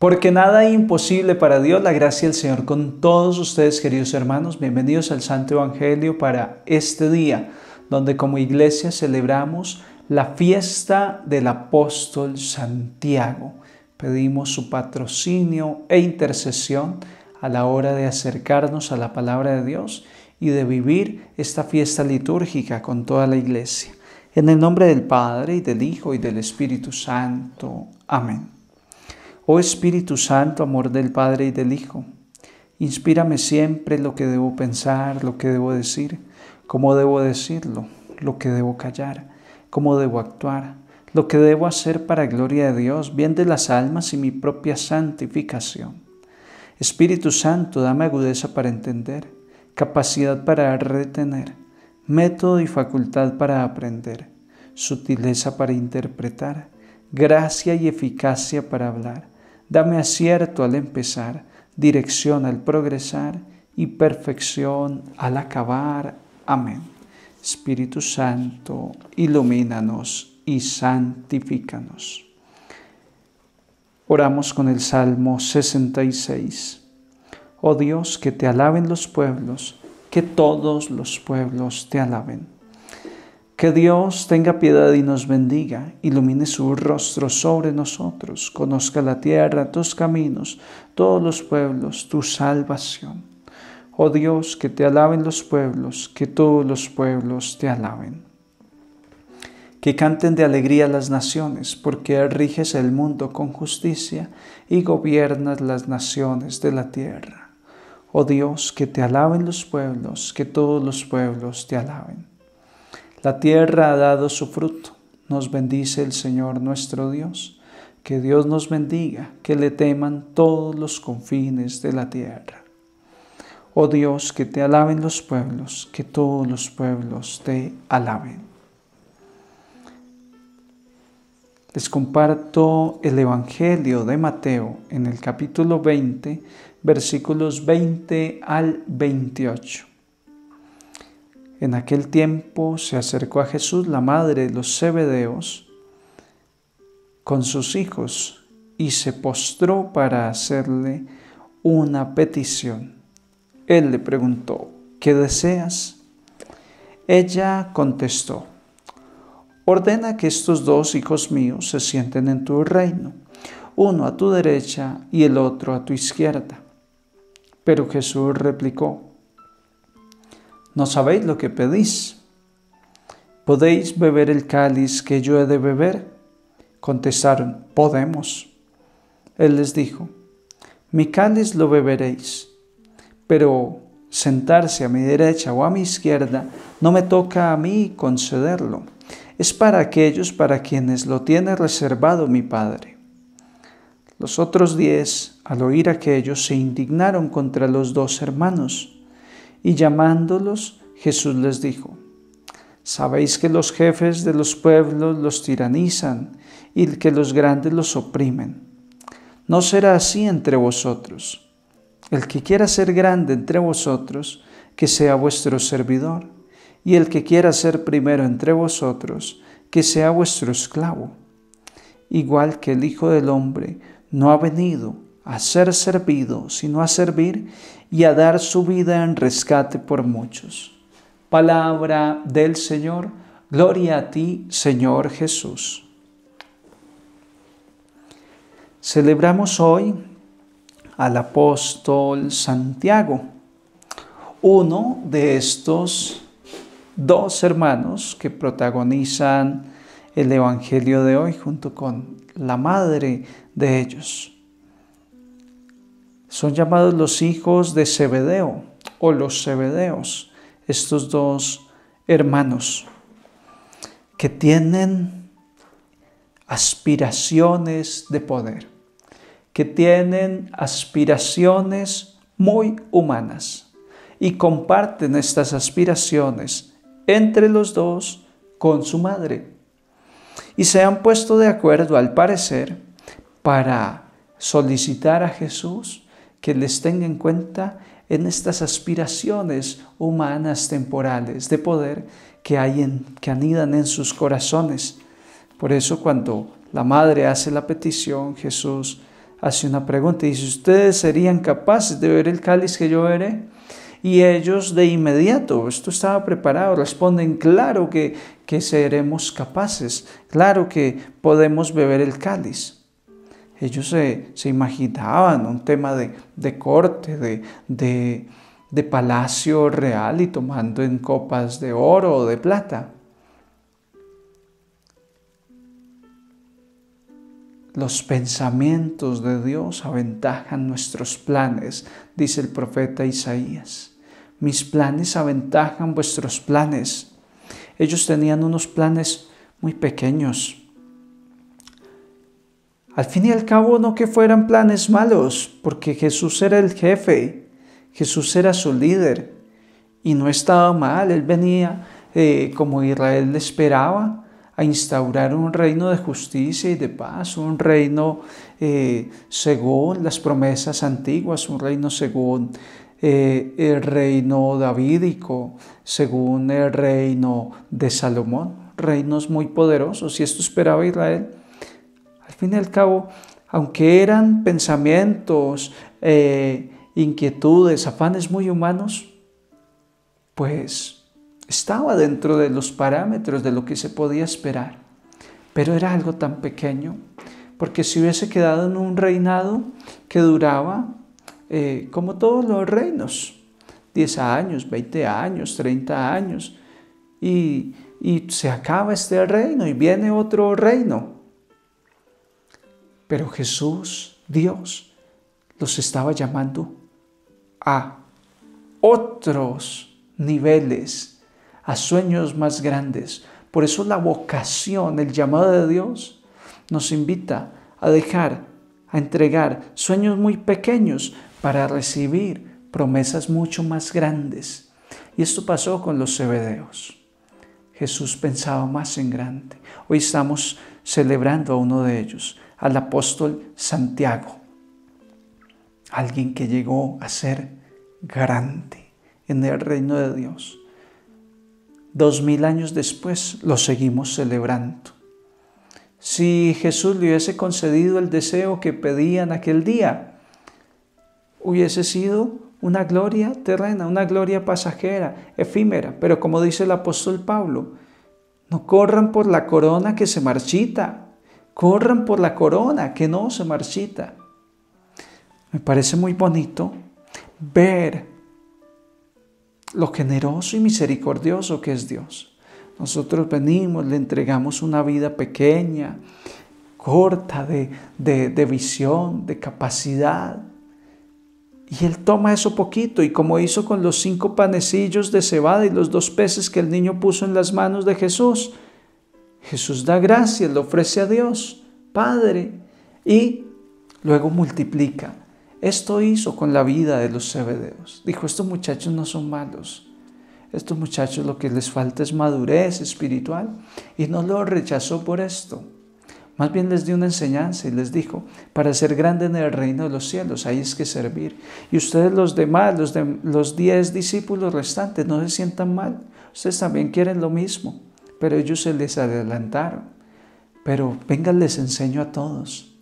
Porque nada es imposible para Dios, la gracia del Señor con todos ustedes, queridos hermanos. Bienvenidos al Santo Evangelio para este día, donde como iglesia celebramos la fiesta del apóstol Santiago. Pedimos su patrocinio e intercesión a la hora de acercarnos a la palabra de Dios y de vivir esta fiesta litúrgica con toda la iglesia. En el nombre del Padre y del Hijo y del Espíritu Santo. Amén. Oh Espíritu Santo, amor del Padre y del Hijo, inspírame siempre lo que debo pensar, lo que debo decir, cómo debo decirlo, lo que debo callar, cómo debo actuar, lo que debo hacer para gloria de Dios, bien de las almas y mi propia santificación. Espíritu Santo, dame agudeza para entender, capacidad para retener, método y facultad para aprender, sutileza para interpretar, gracia y eficacia para hablar Dame acierto al empezar, dirección al progresar y perfección al acabar. Amén. Espíritu Santo, ilumínanos y santifícanos. Oramos con el Salmo 66. Oh Dios, que te alaben los pueblos, que todos los pueblos te alaben. Que Dios tenga piedad y nos bendiga, ilumine su rostro sobre nosotros, conozca la tierra, tus caminos, todos los pueblos, tu salvación. Oh Dios, que te alaben los pueblos, que todos los pueblos te alaben. Que canten de alegría las naciones, porque riges el mundo con justicia y gobiernas las naciones de la tierra. Oh Dios, que te alaben los pueblos, que todos los pueblos te alaben. La tierra ha dado su fruto. Nos bendice el Señor nuestro Dios. Que Dios nos bendiga, que le teman todos los confines de la tierra. Oh Dios, que te alaben los pueblos, que todos los pueblos te alaben. Les comparto el Evangelio de Mateo en el capítulo 20, versículos 20 al 28. En aquel tiempo se acercó a Jesús la madre de los Zebedeos con sus hijos y se postró para hacerle una petición. Él le preguntó, ¿qué deseas? Ella contestó, ordena que estos dos hijos míos se sienten en tu reino, uno a tu derecha y el otro a tu izquierda. Pero Jesús replicó, no sabéis lo que pedís. ¿Podéis beber el cáliz que yo he de beber? Contestaron, podemos. Él les dijo, mi cáliz lo beberéis, pero sentarse a mi derecha o a mi izquierda no me toca a mí concederlo. Es para aquellos para quienes lo tiene reservado mi Padre. Los otros diez, al oír aquello, se indignaron contra los dos hermanos. Y llamándolos, Jesús les dijo, Sabéis que los jefes de los pueblos los tiranizan y que los grandes los oprimen. No será así entre vosotros. El que quiera ser grande entre vosotros, que sea vuestro servidor, y el que quiera ser primero entre vosotros, que sea vuestro esclavo. Igual que el Hijo del Hombre no ha venido a ser servido, sino a servir y a dar su vida en rescate por muchos. Palabra del Señor, gloria a ti, Señor Jesús. Celebramos hoy al apóstol Santiago, uno de estos dos hermanos que protagonizan el Evangelio de hoy junto con la madre de ellos. Son llamados los hijos de Zebedeo o los Zebedeos, estos dos hermanos que tienen aspiraciones de poder, que tienen aspiraciones muy humanas y comparten estas aspiraciones entre los dos con su madre. Y se han puesto de acuerdo, al parecer, para solicitar a Jesús que les tenga en cuenta en estas aspiraciones humanas temporales de poder que, hay que anidan en sus corazones. Por eso cuando la madre hace la petición, Jesús hace una pregunta y dice, ¿ustedes serían capaces de beber el cáliz que yo veré? Y ellos de inmediato, esto estaba preparado, responden, claro que, que seremos capaces, claro que podemos beber el cáliz ellos se, imaginaban un tema de, corte, de, de palacio real y tomando en copas de oro o de plata. Los pensamientos de Dios aventajan nuestros planes, dice el profeta Isaías. Mis planes aventajan vuestros planes. Ellos tenían unos planes muy pequeños, al fin y al cabo no que fueran planes malos, porque Jesús era el jefe, Jesús era su líder y no estaba mal, él venía eh, como Israel le esperaba a instaurar un reino de justicia y de paz, un reino eh, según las promesas antiguas, un reino según eh, el reino davídico, según el reino de Salomón, reinos muy poderosos, y esto esperaba Israel fin y al cabo, aunque eran pensamientos, eh, inquietudes, afanes muy humanos, pues estaba dentro de los parámetros de lo que se podía esperar. Pero era algo tan pequeño, porque si hubiese quedado en un reinado que duraba, eh, como todos los reinos, 10 años, 20 años, 30 años, y se acaba este reino y viene otro reino, pero Jesús, Dios, los estaba llamando a otros niveles, a sueños más grandes. Por eso la vocación, el llamado de Dios, nos invita a dejar, a entregar sueños muy pequeños para recibir promesas mucho más grandes. Y esto pasó con los cebedeos. Jesús pensaba más en grande. Hoy estamos celebrando a uno de ellos, al apóstol Santiago, alguien que llegó a ser grande en el reino de Dios. Dos mil años después lo seguimos celebrando. Si Jesús le hubiese concedido el deseo que pedían aquel día, hubiese sido una gloria terrena, una gloria pasajera, efímera. Pero como dice el apóstol Pablo, no corran por la corona que se marchita, corran por la corona que no se marchita. Me parece muy bonito ver lo generoso y misericordioso que es Dios. Nosotros venimos, le entregamos una vida pequeña, corta de, de visión, de capacidad. Y él toma eso poquito y como hizo con los cinco panecillos de cebada y los dos peces que el niño puso en las manos de Jesús, Jesús da gracias, lo ofrece a Dios, Padre, y luego multiplica. Esto hizo con la vida de los cebedeos. Dijo, estos muchachos no son malos. Estos muchachos lo que les falta es madurez espiritual. Y no lo rechazó por esto. Más bien les dio una enseñanza y les dijo, para ser grande en el reino de los cielos, hay es que servir. Y ustedes los demás, los, de, los diez discípulos restantes, no se sientan mal. Ustedes también quieren lo mismo pero ellos se les adelantaron. Pero venga les enseño a todos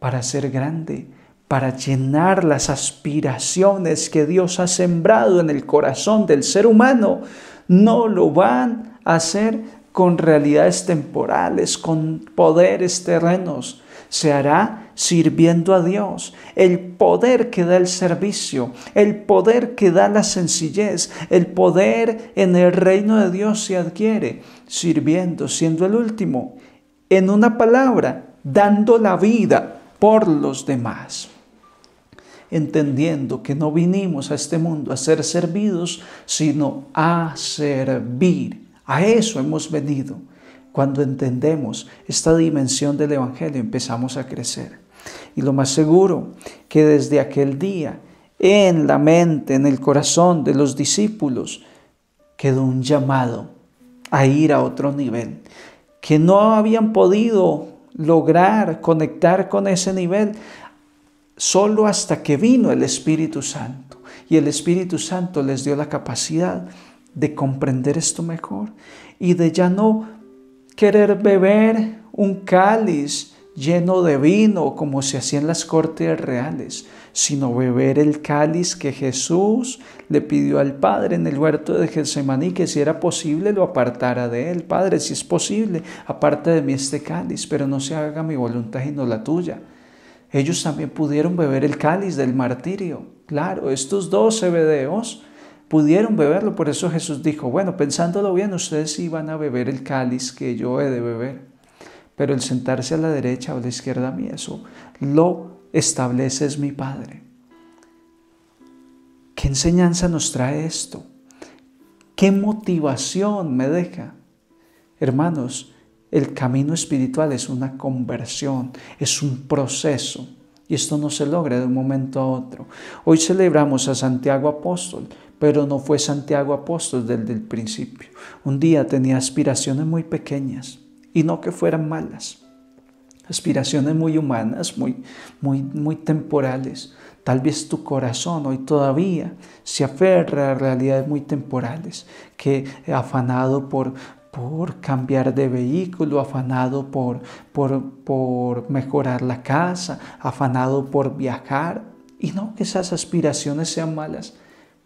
para ser grande, para llenar las aspiraciones que Dios ha sembrado en el corazón del ser humano. No lo van a hacer con realidades temporales, con poderes terrenos. Se hará sirviendo a Dios, el poder que da el servicio, el poder que da la sencillez, el poder en el reino de Dios se adquiere sirviendo, siendo el último, en una palabra, dando la vida por los demás entendiendo que no vinimos a este mundo a ser servidos, sino a servir. A eso hemos venido. Cuando entendemos esta dimensión del Evangelio empezamos a crecer. Y lo más seguro, que desde aquel día, en la mente, en el corazón de los discípulos, quedó un llamado a ir a otro nivel, que no habían podido lograr conectar con ese nivel solo hasta que vino el Espíritu Santo. Y el Espíritu Santo les dio la capacidad de comprender esto mejor y de ya no querer beber un cáliz lleno de vino como se hacía en las cortes reales, sino beber el cáliz que Jesús le pidió al Padre en el huerto de Getsemaní que si era posible lo apartara de él. Padre, si es posible, aparte de mí este cáliz, pero no se haga mi voluntad y no la tuya. Ellos también pudieron beber el cáliz del martirio. Claro, estos dos hebedeos pudieron beberlo, por eso Jesús dijo, bueno, pensándolo bien, ustedes iban a beber el cáliz que yo he de beber pero el sentarse a la derecha o a la izquierda a mí, eso lo establece mi Padre. ¿Qué enseñanza nos trae esto? ¿Qué motivación me deja? Hermanos, el camino espiritual es una conversión, es un proceso. Y esto no se logra de un momento a otro. Hoy celebramos a Santiago Apóstol, pero no fue Santiago Apóstol desde el principio. Un día tenía aspiraciones muy pequeñas y no que fueran malas. Aspiraciones muy humanas, muy, muy, muy temporales. Tal vez tu corazón hoy todavía se aferra a realidades muy temporales, que afanado por, por cambiar de vehículo, afanado por, por, por mejorar la casa, afanado por viajar. Y no que esas aspiraciones sean malas,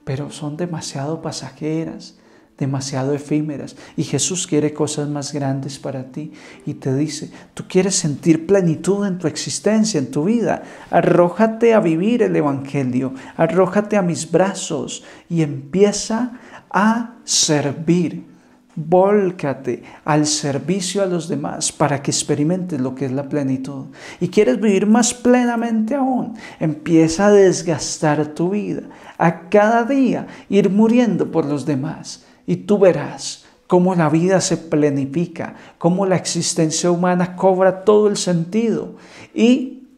pero son demasiado pasajeras demasiado efímeras y Jesús quiere cosas más grandes para ti y te dice, tú quieres sentir plenitud en tu existencia, en tu vida, arrójate a vivir el Evangelio, arrójate a mis brazos y empieza a servir. Vólcate al servicio a los demás para que experimentes lo que es la plenitud. Y quieres vivir más plenamente aún. Empieza a desgastar tu vida, a cada día ir muriendo por los demás y tú verás cómo la vida se plenifica, cómo la existencia humana cobra todo el sentido y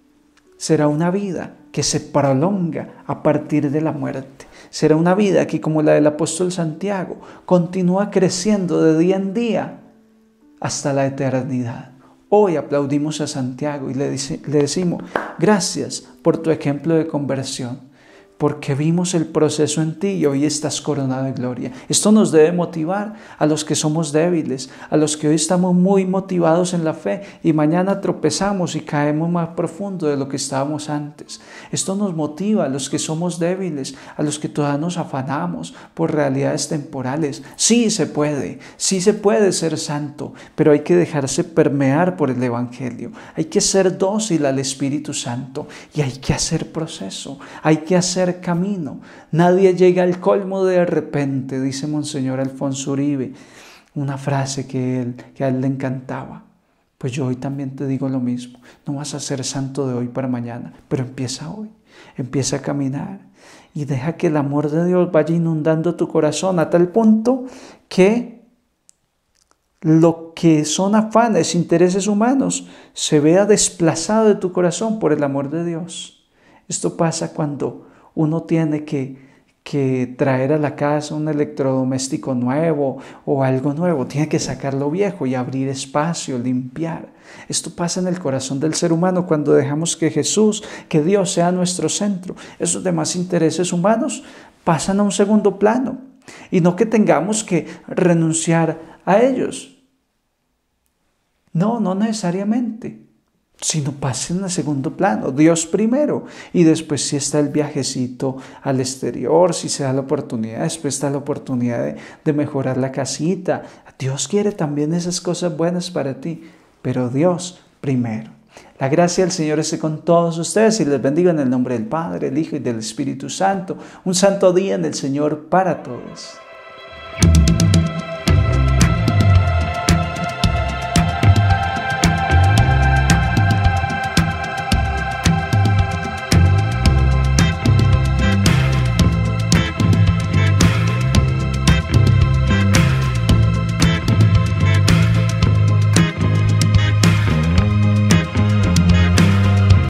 será una vida que se prolonga a partir de la muerte. Será una vida que, como la del apóstol Santiago, continúa creciendo de día en día hasta la eternidad. Hoy aplaudimos a Santiago y le decimos, gracias por tu ejemplo de conversión porque vimos el proceso en ti y hoy estás coronado de gloria. Esto nos debe motivar a los que somos débiles, a los que hoy estamos muy motivados en la fe y mañana tropezamos y caemos más profundo de lo que estábamos antes. Esto nos motiva a los que somos débiles, a los que todavía nos afanamos por realidades temporales. Sí se puede, sí se puede ser santo, pero hay que dejarse permear por el Evangelio. Hay que ser dócil al Espíritu Santo y hay que hacer proceso, hay que hacer camino. Nadie llega al colmo de repente, dice Monseñor Alfonso Uribe, una frase que, que a él le encantaba. Pues yo hoy también te digo lo mismo. No vas a ser santo de hoy para mañana, pero empieza hoy. Empieza a caminar y deja que el amor de Dios vaya inundando tu corazón a tal punto que lo que son afanes, intereses humanos, se vea desplazado de tu corazón por el amor de Dios. Esto pasa cuando uno tiene que, traer a la casa un electrodoméstico nuevo o algo nuevo, tiene que sacar lo viejo y abrir espacio, limpiar. Esto pasa en el corazón del ser humano cuando dejamos que Jesús, que Dios sea nuestro centro. Esos demás intereses humanos pasan a un segundo plano y no que tengamos que renunciar a ellos. No, no necesariamente sino pasen a segundo plano, Dios primero, y después si está el viajecito al exterior, si se da la oportunidad, después está la oportunidad de, mejorar la casita. Dios quiere también esas cosas buenas para ti, pero Dios primero. La gracia del Señor esté con todos ustedes y les bendiga en el nombre del Padre, el Hijo y del Espíritu Santo. Un santo día en el Señor para todos.